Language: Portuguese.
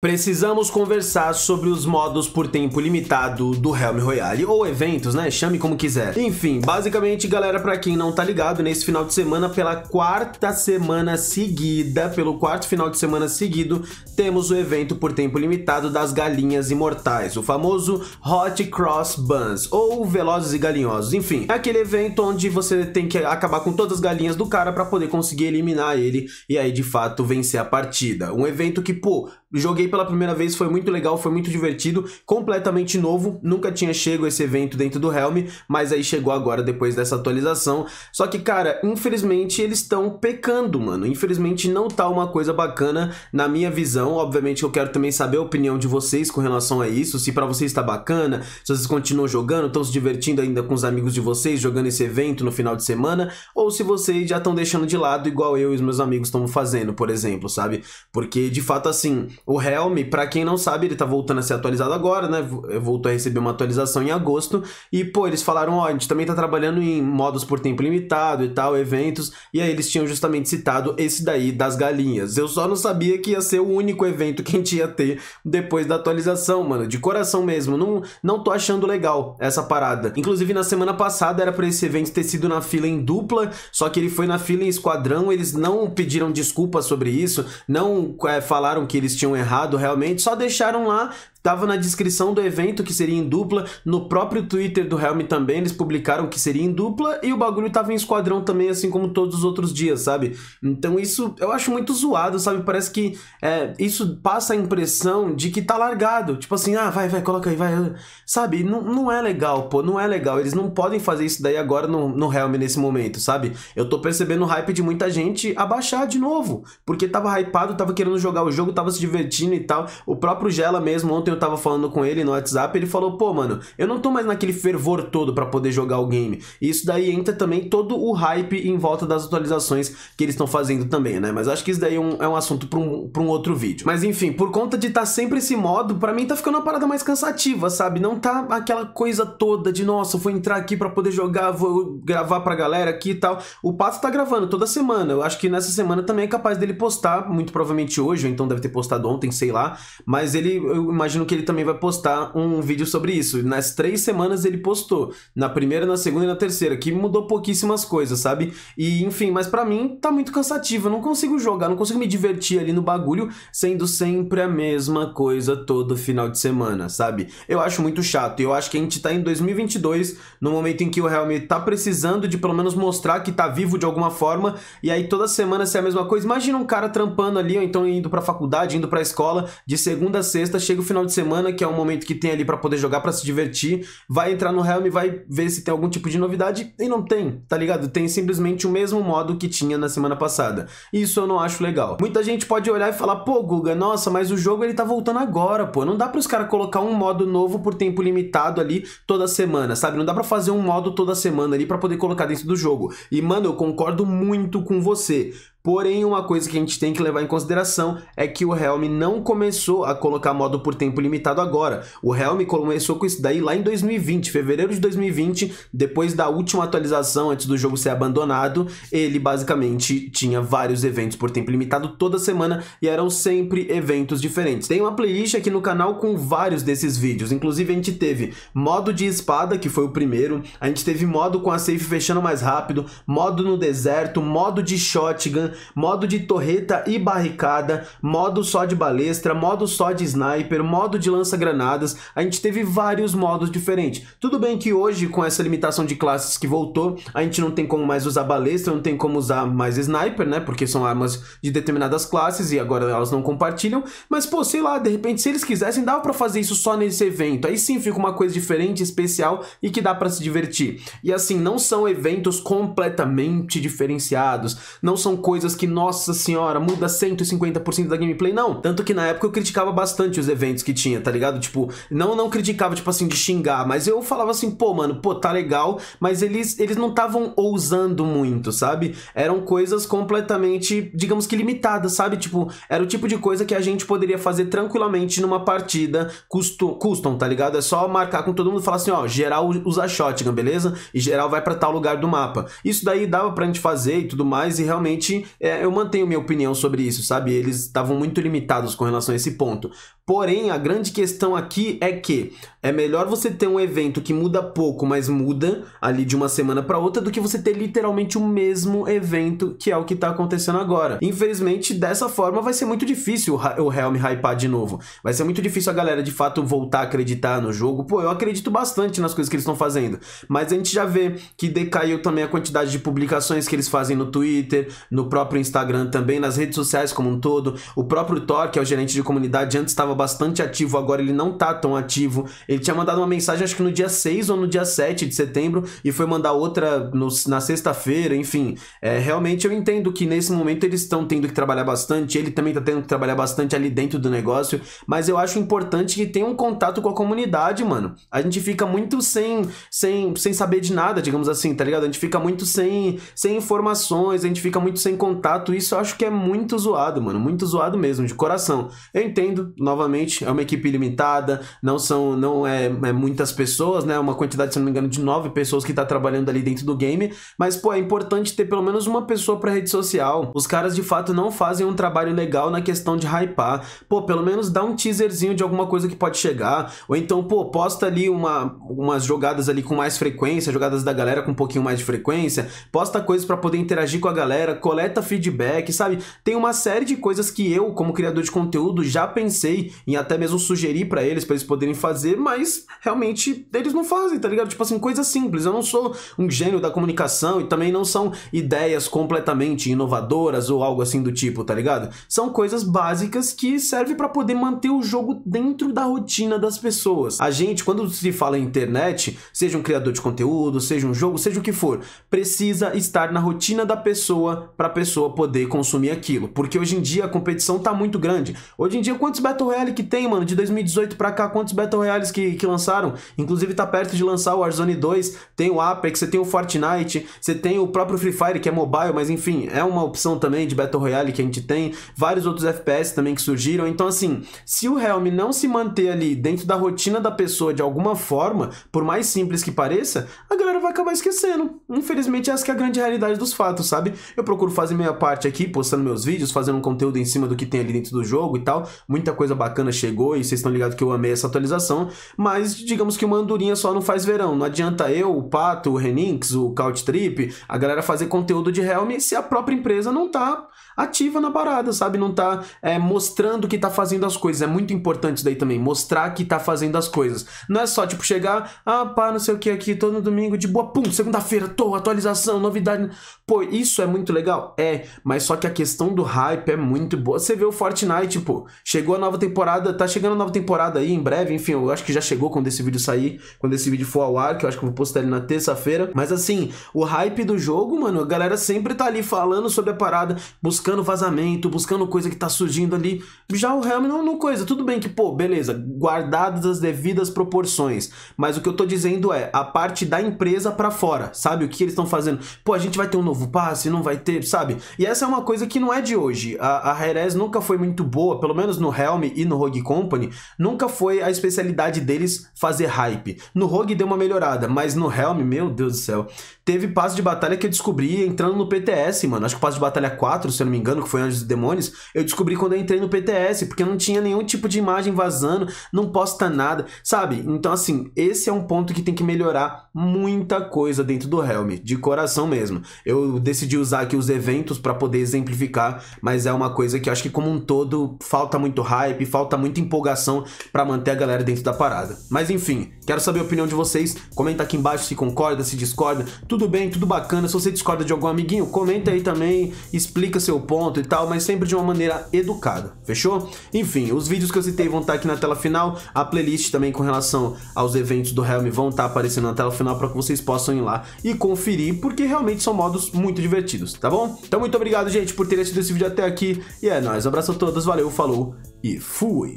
Precisamos conversar sobre os modos por tempo limitado do Helm Royale, ou eventos, né? Chame como quiser. Enfim, basicamente, galera, para quem não tá ligado, nesse final de semana, pela quarta semana seguida, pelo quarto final de semana seguido, temos o evento por tempo limitado das galinhas imortais, o famoso Hot Cross Buns, ou Velozes e Galinhosos. Enfim, é aquele evento onde você tem que acabar com todas as galinhas do cara para poder conseguir eliminar ele e aí, de fato, vencer a partida. Um evento que, pô, Joguei pela primeira vez, foi muito legal, foi muito divertido, completamente novo, nunca tinha chego esse evento dentro do Helm, mas aí chegou agora depois dessa atualização. Só que, cara, infelizmente eles estão pecando, mano. Infelizmente não tá uma coisa bacana na minha visão. Obviamente eu quero também saber a opinião de vocês com relação a isso, se para vocês tá bacana, se vocês continuam jogando, estão se divertindo ainda com os amigos de vocês jogando esse evento no final de semana, ou se vocês já estão deixando de lado igual eu e os meus amigos estão fazendo, por exemplo, sabe? Porque de fato assim, o Helm, para quem não sabe, ele tá voltando a ser atualizado agora, né? Eh, voltou a receber uma atualização em agosto. E, pô, eles falaram, ó, oh, a gente também tá trabalhando em modos por tempo limitado e tal, eventos. E aí eles tinham justamente citado esse daí das galinhas. Eu só não sabia que ia ser o único evento que a gente ia ter depois da atualização, mano. De coração mesmo. Não, não tô achando legal essa parada. Inclusive, na semana passada era para esse evento ter sido na fila em dupla, só que ele foi na fila em esquadrão. Eles não pediram desculpa sobre isso, não é, falaram que eles tinham errado realmente, só deixaram lá Tava na descrição do evento que seria em dupla, no próprio Twitter do Helm também eles publicaram que seria em dupla e o bagulho tava em esquadrão também, assim como todos os outros dias, sabe? Então isso eu acho muito zoado, sabe? Parece que é, isso passa a impressão de que tá largado. Tipo assim, ah, vai, vai, coloca aí, vai. Sabe? Não, não é legal, pô, não é legal. Eles não podem fazer isso daí agora no, no Helm nesse momento, sabe? Eu tô percebendo o hype de muita gente abaixar de novo, porque tava hypado, tava querendo jogar o jogo, tava se divertindo e tal. O próprio Gela mesmo, ontem eu eu tava falando com ele no WhatsApp, ele falou, pô, mano, eu não tô mais naquele fervor todo para poder jogar o game. E isso daí entra também todo o hype em volta das atualizações que eles estão fazendo também, né? Mas acho que isso daí é um, é um assunto pra um, um outro vídeo. Mas enfim, por conta de tá sempre esse modo, pra mim tá ficando uma parada mais cansativa, sabe? Não tá aquela coisa toda de, nossa, vou entrar aqui pra poder jogar, vou gravar pra galera aqui e tal. O Pato tá gravando toda semana. Eu acho que nessa semana também é capaz dele postar, muito provavelmente hoje, ou então deve ter postado ontem, sei lá. Mas ele, eu imagino imagino que ele também vai postar um vídeo sobre isso. Nas três semanas ele postou. Na primeira, na segunda e na terceira, que mudou pouquíssimas coisas, sabe? E enfim, mas para mim tá muito cansativo. Eu não consigo jogar, não consigo me divertir ali no bagulho, sendo sempre a mesma coisa todo final de semana, sabe? Eu acho muito chato. E eu acho que a gente tá em 2022, no momento em que o Real Madrid tá precisando de pelo menos mostrar que tá vivo de alguma forma. E aí toda semana ser é a mesma coisa. Imagina um cara trampando ali, ou então indo pra faculdade, indo pra escola, de segunda a sexta, chega o final de de semana, que é um momento que tem ali para poder jogar, para se divertir, vai entrar no realm e vai ver se tem algum tipo de novidade e não tem, tá ligado? Tem simplesmente o mesmo modo que tinha na semana passada. Isso eu não acho legal. Muita gente pode olhar e falar, pô, Guga, nossa, mas o jogo ele tá voltando agora, pô. Não dá para os caras colocar um modo novo por tempo limitado ali toda semana, sabe? Não dá para fazer um modo toda semana ali para poder colocar dentro do jogo. E, mano, eu concordo muito com você. Porém, uma coisa que a gente tem que levar em consideração é que o Helm não começou a colocar modo por tempo limitado agora. O Helm começou com isso daí lá em 2020, fevereiro de 2020, depois da última atualização antes do jogo ser abandonado, ele basicamente tinha vários eventos por tempo limitado toda semana e eram sempre eventos diferentes. Tem uma playlist aqui no canal com vários desses vídeos, inclusive a gente teve modo de espada, que foi o primeiro, a gente teve modo com a safe fechando mais rápido, modo no deserto, modo de shotgun, modo de torreta e barricada, modo só de balestra, modo só de sniper, modo de lança-granadas. A gente teve vários modos diferentes. Tudo bem que hoje, com essa limitação de classes que voltou, a gente não tem como mais usar balestra, não tem como usar mais sniper, né? Porque são armas de determinadas classes e agora elas não compartilham. Mas, pô, sei lá, de repente, se eles quisessem, dava pra fazer isso só nesse evento. Aí sim fica uma coisa diferente, especial e que dá para se divertir. E assim, não são eventos completamente diferenciados, não são coisas coisas que, nossa senhora, muda 150% da gameplay, não. Tanto que na época eu criticava bastante os eventos que tinha, tá ligado? Tipo, não não criticava, tipo assim, de xingar, mas eu falava assim, pô, mano, pô, tá legal, mas eles, eles não estavam ousando muito, sabe? Eram coisas completamente, digamos que limitadas, sabe? Tipo, era o tipo de coisa que a gente poderia fazer tranquilamente numa partida custom, custom tá ligado? É só marcar com todo mundo e falar assim, ó, geral usa shotgun, beleza? E geral vai para tal lugar do mapa. Isso daí dava pra gente fazer e tudo mais, e realmente é, eu mantenho minha opinião sobre isso, sabe? Eles estavam muito limitados com relação a esse ponto. Porém, a grande questão aqui é que é melhor você ter um evento que muda pouco, mas muda ali de uma semana para outra, do que você ter literalmente o mesmo evento, que é o que tá acontecendo agora. Infelizmente, dessa forma vai ser muito difícil o Helm hypar de novo. Vai ser muito difícil a galera de fato voltar a acreditar no jogo. Pô, eu acredito bastante nas coisas que eles estão fazendo, mas a gente já vê que decaiu também a quantidade de publicações que eles fazem no Twitter, no próprio próprio Instagram também, nas redes sociais como um todo. O próprio Thor, que é o gerente de comunidade, antes estava bastante ativo, agora ele não tá tão ativo. Ele tinha mandado uma mensagem, acho que no dia 6 ou no dia 7 de setembro, e foi mandar outra no, na sexta-feira, enfim. É, realmente eu entendo que nesse momento eles estão tendo que trabalhar bastante, ele também tá tendo que trabalhar bastante ali dentro do negócio, mas eu acho importante que tenha um contato com a comunidade, mano. A gente fica muito sem, sem, sem saber de nada, digamos assim, tá ligado? A gente fica muito sem, sem informações, a gente fica muito sem contato contato, isso eu acho que é muito zoado, mano. Muito zoado mesmo, de coração. Eu entendo, novamente, é uma equipe limitada, não são, não é, é muitas pessoas, né? É uma quantidade, se não me engano, de nove pessoas que tá trabalhando ali dentro do game. Mas, pô, é importante ter pelo menos uma pessoa pra rede social. Os caras, de fato, não fazem um trabalho legal na questão de hypar. Pô, pelo menos dá um teaserzinho de alguma coisa que pode chegar. Ou então, pô, posta ali uma, umas jogadas ali com mais frequência, jogadas da galera com um pouquinho mais de frequência. Posta coisas para poder interagir com a galera, coleta coleta feedback, sabe? Tem uma série de coisas que eu, como criador de conteúdo, já pensei em até mesmo sugerir para eles, para eles poderem fazer, mas realmente eles não fazem, tá ligado? Tipo assim, coisa simples. Eu não sou um gênio da comunicação e também não são ideias completamente inovadoras ou algo assim do tipo, tá ligado? São coisas básicas que servem para poder manter o jogo dentro da rotina das pessoas. A gente, quando se fala em internet, seja um criador de conteúdo, seja um jogo, seja o que for, precisa estar na rotina da pessoa para pessoa pessoa poder consumir aquilo. Porque hoje em dia a competição tá muito grande. Hoje em dia, quantos Battle Royale que tem, mano? De 2018 pra cá, quantos Battle Royales que, que lançaram? Inclusive tá perto de lançar o Warzone 2, tem o Apex, você tem o Fortnite, você tem o próprio Free Fire, que é mobile, mas enfim, é uma opção também de Battle Royale que a gente tem. Vários outros FPS também que surgiram. Então, assim, se o Helm não se manter ali dentro da rotina da pessoa de alguma forma, por mais simples que pareça, a galera vai acabar esquecendo. Infelizmente, essa é a grande realidade dos fatos, sabe? Eu procuro fazer minha parte aqui, postando meus vídeos, fazendo um conteúdo em cima do que tem ali dentro do jogo e tal. Muita coisa bacana chegou e vocês estão ligados que eu amei essa atualização. Mas digamos que uma andorinha só não faz verão. Não adianta eu, o Pato, o Renix, o Couch Trip, a galera fazer conteúdo de Realme se a própria empresa não tá ativa na parada, sabe? Não tá é, mostrando que tá fazendo as coisas. É muito importante daí também, mostrar que tá fazendo as coisas. Não é só, tipo, chegar, ah, pá, não sei o que aqui, todo domingo, de boa, pum, segunda-feira, tô, atualização, novidade. Pô, isso é muito legal? É é, mas só que a questão do hype é muito boa. Você vê o Fortnite, pô, chegou a nova temporada, tá chegando a nova temporada aí em breve, enfim, eu acho que já chegou quando esse vídeo sair, quando esse vídeo for ao ar, que eu acho que eu vou postar ele na terça-feira. Mas assim, o hype do jogo, mano, a galera sempre tá ali falando sobre a parada, buscando vazamento, buscando coisa que tá surgindo ali. Já o Realm não, não coisa, tudo bem que, pô, beleza, guardadas as devidas proporções. Mas o que eu tô dizendo é, a parte da empresa para fora, sabe? O que eles estão fazendo? Pô, a gente vai ter um novo passe, não vai ter, sabe? E essa é uma coisa que não é de hoje. A, a nunca foi muito boa, pelo menos no Helm e no Rogue Company, nunca foi a especialidade deles fazer hype. No Rogue deu uma melhorada, mas no Helm, meu Deus do céu, Teve passo de batalha que eu descobri entrando no PTS, mano. Acho que o passo de batalha 4, se eu não me engano, que foi Anjos e Demônios, eu descobri quando eu entrei no PTS, porque não tinha nenhum tipo de imagem vazando, não posta nada, sabe? Então, assim, esse é um ponto que tem que melhorar muita coisa dentro do Helm, de coração mesmo. Eu decidi usar aqui os eventos para poder exemplificar, mas é uma coisa que acho que como um todo falta muito hype, falta muita empolgação para manter a galera dentro da parada. Mas enfim, quero saber a opinião de vocês, comenta aqui embaixo se concorda, se discorda, tudo tudo bem, tudo bacana. Se você discorda de algum amiguinho, comenta aí também, explica seu ponto e tal, mas sempre de uma maneira educada, fechou? Enfim, os vídeos que eu citei vão estar tá aqui na tela final, a playlist também com relação aos eventos do Helm vão estar tá aparecendo na tela final para que vocês possam ir lá e conferir, porque realmente são modos muito divertidos, tá bom? Então muito obrigado, gente, por ter assistido esse vídeo até aqui, e é nóis, abraço a todos, valeu, falou e fui!